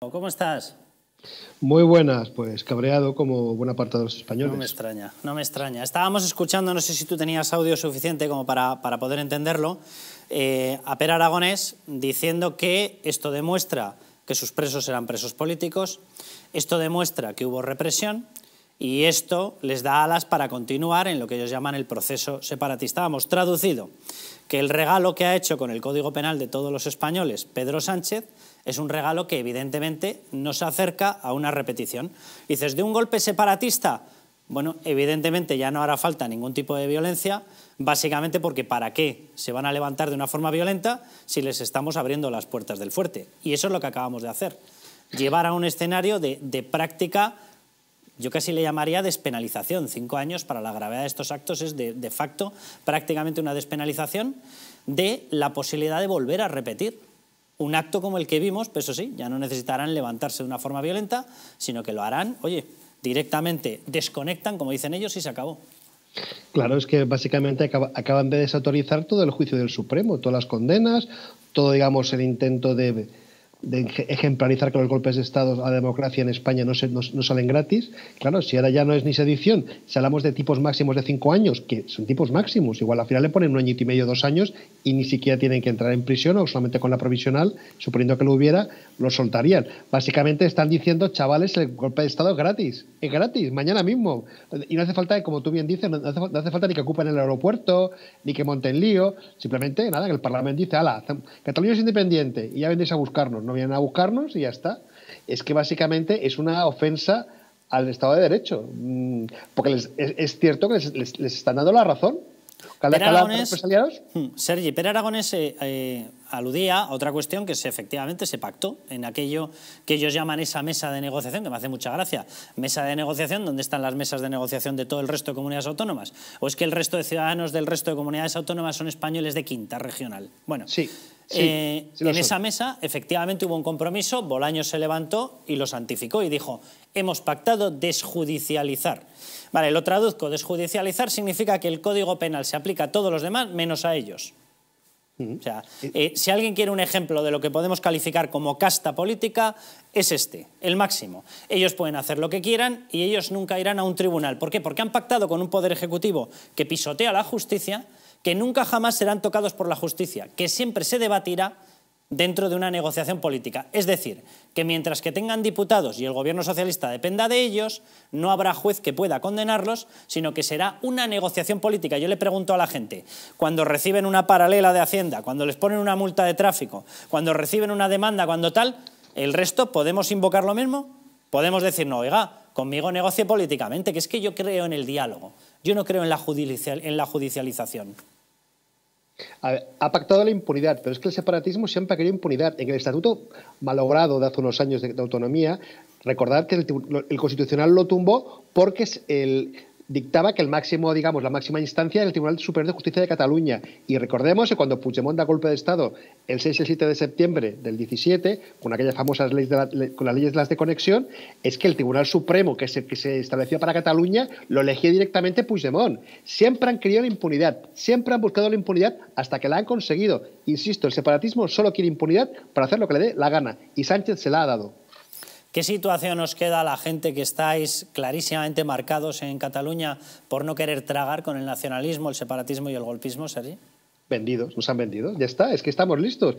¿Cómo estás? Muy buenas, pues cabreado como buen parte de los españoles. No me extraña, no me extraña. Estábamos escuchando, no sé si tú tenías audio suficiente como para, poder entenderlo, eh, a Per Aragonés diciendo que esto demuestra que sus presos eran presos políticos, esto demuestra que hubo represión, y esto les da alas para continuar en lo que ellos llaman el proceso separatista. Vamos, traducido, que el regalo que ha hecho con el Código Penal de todos los españoles Pedro Sánchez es un regalo que evidentemente no se acerca a una repetición. Dices, de un golpe separatista, bueno, evidentemente ya no hará falta ningún tipo de violencia, básicamente porque ¿para qué se van a levantar de una forma violenta si les estamos abriendo las puertas del fuerte? Y eso es lo que acabamos de hacer, llevar a un escenario de práctica yo casi le llamaría despenalización. Cinco años para la gravedad de estos actos es de, facto prácticamente una despenalización de la posibilidad de volver a repetir un acto como el que vimos, pues eso sí, ya no necesitarán levantarse de una forma violenta, sino que lo harán, oye, directamente desconectan, como dicen ellos, y se acabó. Claro, es que básicamente acaban de desautorizar todo el juicio del Supremo, todas las condenas, todo, digamos, el intento de de ejemplarizar que los golpes de Estado a la democracia en España no, se, salen gratis. Claro, si ahora ya no es ni sedición, si hablamos de tipos máximos de cinco años, que son tipos máximos, igual al final le ponen un añito y medio, dos años, y ni siquiera tienen que entrar en prisión o solamente con la provisional, suponiendo que lo hubiera, lo soltarían. Básicamente están diciendo, chavales, el golpe de Estado es gratis, es gratis, mañana mismo. Y no hace falta, como tú bien dices, no hace, falta ni que ocupen el aeropuerto, ni que monten lío, simplemente nada, que el Parlamento dice, ala, Cataluña es independiente y ya vendéis a buscarnos no vienen a buscarnos y ya está. Es que básicamente es una ofensa al Estado de Derecho, mm, porque es, cierto que les, están dando la razón. Hmm, Sergi, Pere Aragonés eh, eh, aludía a otra cuestión que se, efectivamente se pactó en aquello que ellos llaman esa mesa de negociación, que me hace mucha gracia, mesa de negociación, donde están las mesas de negociación de todo el resto de comunidades autónomas. ¿O es que el resto de ciudadanos del resto de comunidades autónomas son españoles de quinta regional? Bueno, sí. Eh, en esa mesa, efectivamente, hubo un compromiso, Bolaños se levantó y lo santificó y dijo, hemos pactado desjudicializar. Vale, lo traduzco, desjudicializar significa que el Código Penal se aplica a todos los demás menos a ellos. O sea, eh, si alguien quiere un ejemplo de lo que podemos calificar como casta política, es este, el máximo. Ellos pueden hacer lo que quieran y ellos nunca irán a un tribunal. ¿Por qué? Porque han pactado con un poder ejecutivo que pisotea la justicia que nunca jamás serán tocados por la justicia, que siempre se debatirá dentro de una negociación política. Es decir, que mientras que tengan diputados y el gobierno socialista dependa de ellos, no habrá juez que pueda condenarlos, sino que será una negociación política. Yo le pregunto a la gente, cuando reciben una paralela de Hacienda, cuando les ponen una multa de tráfico, cuando reciben una demanda, cuando tal, ¿el resto podemos invocar lo mismo? Podemos decir, no, oiga, conmigo negocie políticamente, que es que yo creo en el diálogo, yo no creo en la, en la judicialización ha pactado la impunidad, pero es que el separatismo siempre ha querido impunidad. En el estatuto malogrado de hace unos años de, autonomía, recordad que el, Constitucional lo tumbó porque es el, dictaba que el máximo, digamos, la máxima instancia del el Tribunal Superior de Justicia de Cataluña. Y recordemos que cuando Puigdemont da golpe de Estado el 6 y el 7 de septiembre del 17, con aquellas famosas leyes de con las leyes de las de conexión, es que el Tribunal Supremo, que que se estableció para Cataluña, lo elegía directamente Puigdemont. Siempre han querido la impunidad, siempre han buscado la impunidad hasta que la han conseguido. Insisto, el separatismo solo quiere impunidad para hacer lo que le dé la gana. Y Sánchez se la ha dado. ¿Qué situación os queda a la gente que estáis clarísimamente marcados en Cataluña por no querer tragar con el nacionalismo, el separatismo y el golpismo, Sergi? Vendidos, nos han vendido, ya está, es que estamos listos.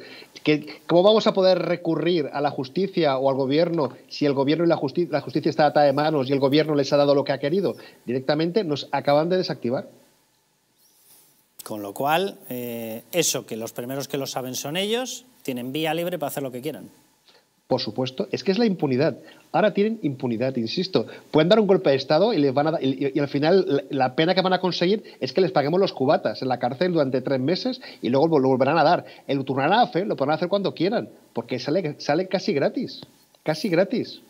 ¿Cómo vamos a poder recurrir a la justicia o al gobierno si el gobierno y la, justicia, la justicia está atada de manos y el gobierno les ha dado lo que ha querido? Directamente nos acaban de desactivar. Con lo cual, eh, eso que los primeros que lo saben son ellos, tienen vía libre para hacer lo que quieran por supuesto, es que es la impunidad. Ahora tienen impunidad, insisto. Pueden dar un golpe de Estado y, les van a y, al final la pena que van a conseguir es que les paguemos los cubatas en la cárcel durante tres meses y luego lo volverán a dar. El turno a fe lo podrán hacer cuando quieran, porque sale, sale casi gratis. Casi gratis.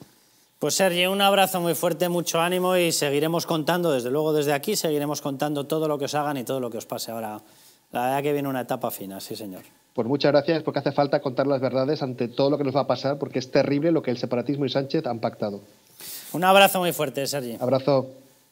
Pues Sergi, un abrazo muy fuerte, mucho ánimo y seguiremos contando, desde luego desde aquí, seguiremos contando todo lo que os hagan y todo lo que os pase. Ahora, la verdad que viene una etapa fina, sí señor pues muchas gracias porque hace falta contar las verdades ante todo lo que nos va a pasar porque es terrible lo que el separatismo y Sánchez han pactado. Un abrazo muy fuerte, Sergi. Abrazo.